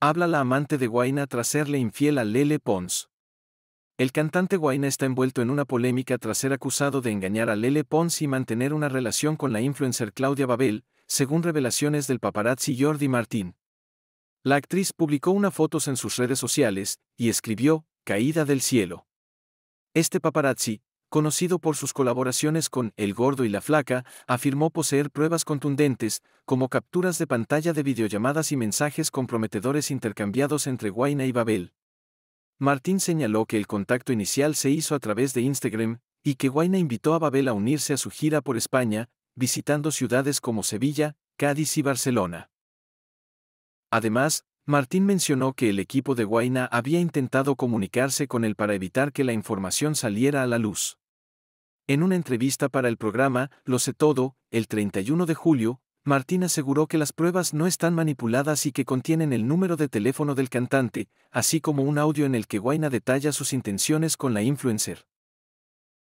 Habla la amante de Guaina tras serle infiel a Lele Pons. El cantante Guaina está envuelto en una polémica tras ser acusado de engañar a Lele Pons y mantener una relación con la influencer Claudia Babel, según revelaciones del paparazzi Jordi Martín. La actriz publicó una fotos en sus redes sociales y escribió, Caída del cielo. Este paparazzi, conocido por sus colaboraciones con El Gordo y la Flaca, afirmó poseer pruebas contundentes, como capturas de pantalla de videollamadas y mensajes comprometedores intercambiados entre Guaina y Babel. Martín señaló que el contacto inicial se hizo a través de Instagram, y que Guaina invitó a Babel a unirse a su gira por España, visitando ciudades como Sevilla, Cádiz y Barcelona. Además, Martín mencionó que el equipo de Guaina había intentado comunicarse con él para evitar que la información saliera a la luz. En una entrevista para el programa Lo sé todo, el 31 de julio, Martín aseguró que las pruebas no están manipuladas y que contienen el número de teléfono del cantante, así como un audio en el que Guaina detalla sus intenciones con la influencer.